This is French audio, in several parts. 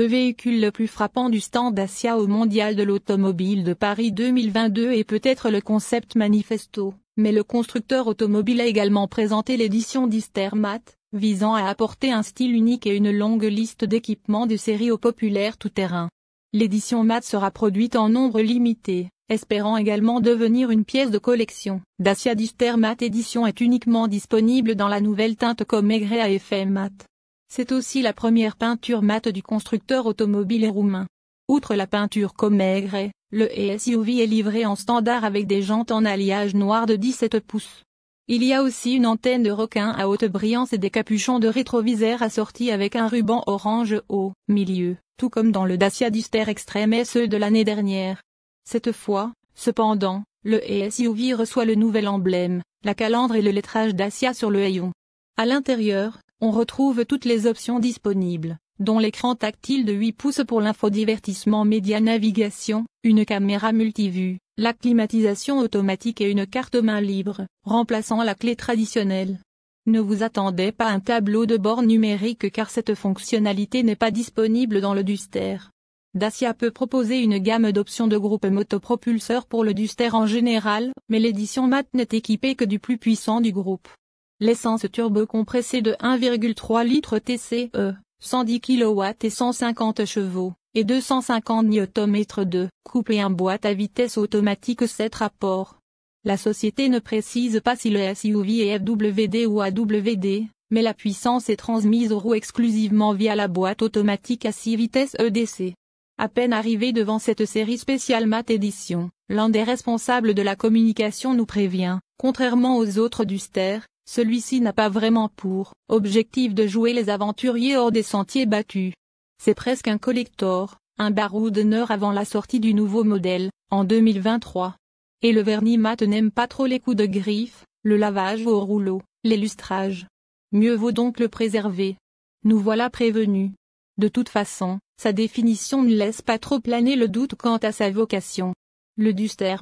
le véhicule le plus frappant du stand Dacia au Mondial de l'Automobile de Paris 2022 est peut-être le concept manifesto, mais le constructeur automobile a également présenté l'édition d'Istermat, visant à apporter un style unique et une longue liste d'équipements de série au populaire tout-terrain. L'édition MAT sera produite en nombre limité, espérant également devenir une pièce de collection. Dacia d'Ister édition est uniquement disponible dans la nouvelle teinte comme à effet MAT. C'est aussi la première peinture mate du constructeur automobile roumain. Outre la peinture comme le SUV est livré en standard avec des jantes en alliage noir de 17 pouces. Il y a aussi une antenne de requin à haute brillance et des capuchons de rétroviseur assortis avec un ruban orange au milieu, tout comme dans le Dacia Duster Extreme SE de l'année dernière. Cette fois, cependant, le SUV reçoit le nouvel emblème, la calandre et le lettrage Dacia sur le hayon. À l'intérieur, on retrouve toutes les options disponibles, dont l'écran tactile de 8 pouces pour l'infodivertissement média navigation, une caméra multivue, la climatisation automatique et une carte main libre, remplaçant la clé traditionnelle. Ne vous attendez pas à un tableau de bord numérique car cette fonctionnalité n'est pas disponible dans le Duster. Dacia peut proposer une gamme d'options de groupe motopropulseur pour le Duster en général, mais l'édition MAT n'est équipée que du plus puissant du groupe. L'essence turbocompressée de 1,3 litre TCE, 110 kW et 150 chevaux, et 250 Nm de couple et un boîte à vitesse automatique 7 rapports. La société ne précise pas si le SUV est FWD ou AWD, mais la puissance est transmise aux roues exclusivement via la boîte automatique à 6 vitesses EDC. À peine arrivé devant cette série spéciale Mat Edition, l'un des responsables de la communication nous prévient, contrairement aux autres du STER, celui-ci n'a pas vraiment pour objectif de jouer les aventuriers hors des sentiers battus. C'est presque un collector, un d'honneur avant la sortie du nouveau modèle, en 2023. Et le vernis mat n'aime pas trop les coups de griffe, le lavage au rouleau, l'illustrage. Mieux vaut donc le préserver. Nous voilà prévenus. De toute façon, sa définition ne laisse pas trop planer le doute quant à sa vocation. Le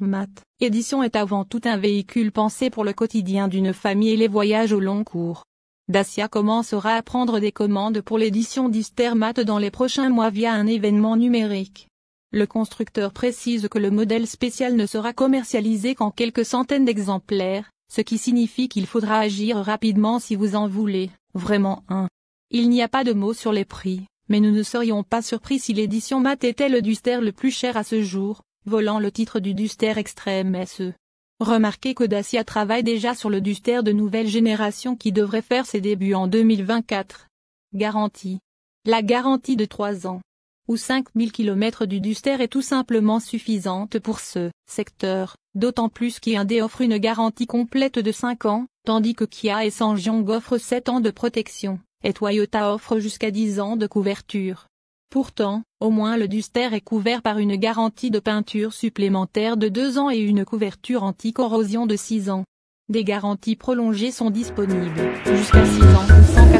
Mat, édition est avant tout un véhicule pensé pour le quotidien d'une famille et les voyages au long cours. Dacia commencera à prendre des commandes pour l'édition Duster Mat dans les prochains mois via un événement numérique. Le constructeur précise que le modèle spécial ne sera commercialisé qu'en quelques centaines d'exemplaires, ce qui signifie qu'il faudra agir rapidement si vous en voulez, vraiment un. Hein. Il n'y a pas de mots sur les prix, mais nous ne serions pas surpris si l'édition mat était le Duster le plus cher à ce jour, volant le titre du Duster Extreme SE. Remarquez que Dacia travaille déjà sur le Duster de nouvelle génération qui devrait faire ses débuts en 2024. Garantie. La garantie de 3 ans ou 5000 km du Duster est tout simplement suffisante pour ce secteur, d'autant plus qu'Hyundai offre une garantie complète de 5 ans, tandis que Kia et Sangyong offrent 7 ans de protection, et Toyota offre jusqu'à 10 ans de couverture. Pourtant, au moins le Duster est couvert par une garantie de peinture supplémentaire de 2 ans et une couverture anti-corrosion de 6 ans. Des garanties prolongées sont disponibles, jusqu'à 6 ans ou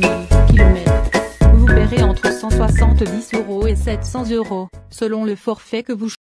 180 000 km. Vous paierez entre 170 euros et 700 euros, selon le forfait que vous choisissez.